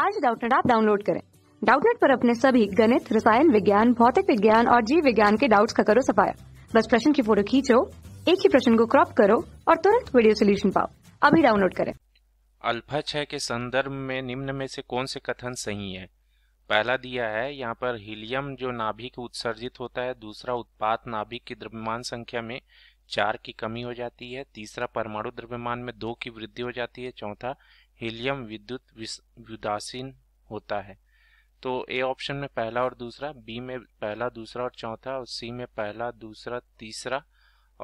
आज डाउटनेट आप डाउनलोड करें डाउटनेट पर अपने सभी गणित रसायन विज्ञान भौतिक विज्ञान और जीव विज्ञान के डाउट्स का करो सफाया बस प्रश्न की फोटो खींचो एक ही प्रश्न को क्रॉप करो और तुरंत वीडियो सोल्यूशन पाओ अभी डाउनलोड करें अल्फा छह के संदर्भ में निम्न में से कौन से कथन सही है पहला दिया है यहाँ पर हीलियम जो नाभिक उत्सर्जित होता है दूसरा उत्पाद नाभिक की द्रव्यमान संख्या में चार की कमी हो जाती है तीसरा परमाणु द्रव्यमान में दो की वृद्धि हो जाती है चौथा हीलियम विद्युत विदासीन होता है तो ए ऑप्शन में पहला और दूसरा बी में पहला दूसरा और चौथा और सी में पहला दूसरा तीसरा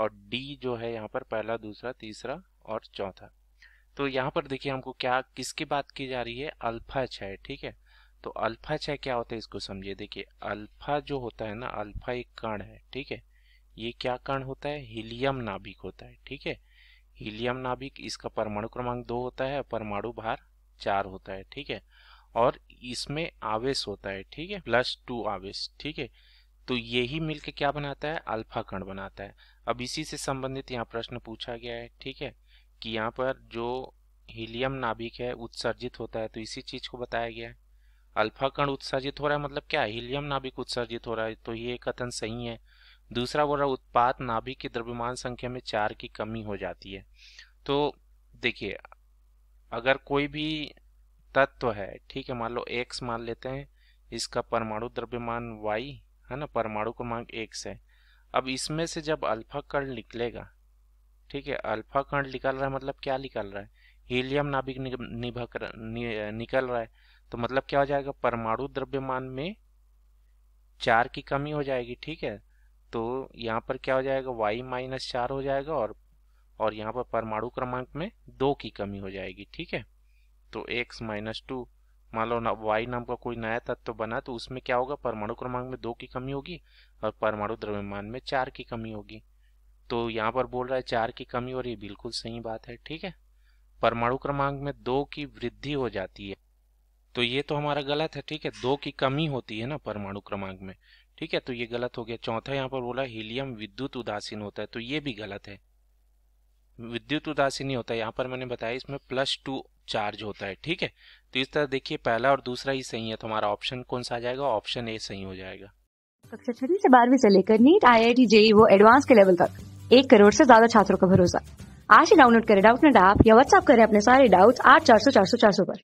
और डी जो है यहाँ पर पहला दूसरा तीसरा और चौथा तो यहाँ पर देखिए हमको क्या किसकी बात की जा रही है अल्फा छय ठीक है तो अल्फा छय क्या होता है इसको समझिए देखिए अल्फा जो होता है ना अल्फा एक कण है ठीक है ये क्या कण होता है हीलियम नाभिक होता है ठीक है हीलियम नाभिक इसका परमाणु क्रमांक दो होता है परमाणु भार चार होता है ठीक है और इसमें आवेश होता है ठीक है प्लस टू आवेश ठीक है तो यही मिलकर क्या बनाता है अल्फा कण बनाता है अब इसी से संबंधित यहाँ प्रश्न पूछा गया है ठीक है कि यहाँ पर जो हीलियम नाभिक है उत्सर्जित होता है तो इसी चीज को बताया गया है अल्फा कण उत्सर्जित हो रहा है मतलब क्या हीलियम नाभिक उत्सर्जित हो रहा है तो ये कथन सही है दूसरा बोल रहा उत्पाद नाभिक की द्रव्यमान संख्या में चार की कमी हो जाती है तो देखिए अगर कोई भी तत्व है ठीक है मान लो एक्स मान लेते हैं इसका परमाणु द्रव्यमान वाई है ना परमाणु क्रमांक एक्स है अब इसमें से जब अल्फा कर्ण निकलेगा ठीक है अल्फा कर्ण निकल रहा है मतलब क्या निकल रहा है हीलियम नाभिक निभक निकल रहा है तो मतलब क्या हो जाएगा परमाणु द्रव्यमान में चार की कमी हो जाएगी ठीक है तो यहाँ पर क्या हो जाएगा वाई माइनस चार हो जाएगा और और यहाँ पर परमाणु क्रमांक में दो की कमी हो जाएगी ठीक है तो एक्स माइनस टू मान लो ना वाई नाम का कोई नया तत्व तो बना तो उसमें क्या होगा परमाणु क्रमांक में दो की कमी होगी और परमाणु द्रव्यमान में चार की कमी होगी तो यहाँ पर बोल रहा है चार की कमी और ये बिल्कुल सही बात है ठीक है परमाणु क्रमांक में दो की वृद्धि हो जाती है तो ये तो हमारा गलत है ठीक है दो की कमी होती है ना परमाणु क्रमांक में ठीक है तो ये गलत हो गया चौथा यहाँ पर बोला हीलियम विद्युत उदासीन होता है तो ये भी गलत है विद्युत उदासीन ही होता है यहाँ पर मैंने बताया इसमें प्लस टू चार्ज होता है ठीक है तो इस तरह देखिए पहला और दूसरा ही सही है तो हमारा ऑप्शन कौन सा आ जाएगा ऑप्शन ए सही हो जाएगा कक्षा छठी से बारहवीं से लेकर NEET I I T JEE वो एडवांस के लेवल तक एक करोड़ से ज्यादा छात्रों का भरोसा आज ही डाउनलोड करें डाउट नेट ऐप या व्हाट्सअप करें अपने सारे डाउट्स आठ चार सौ चार सौ चार सौ पर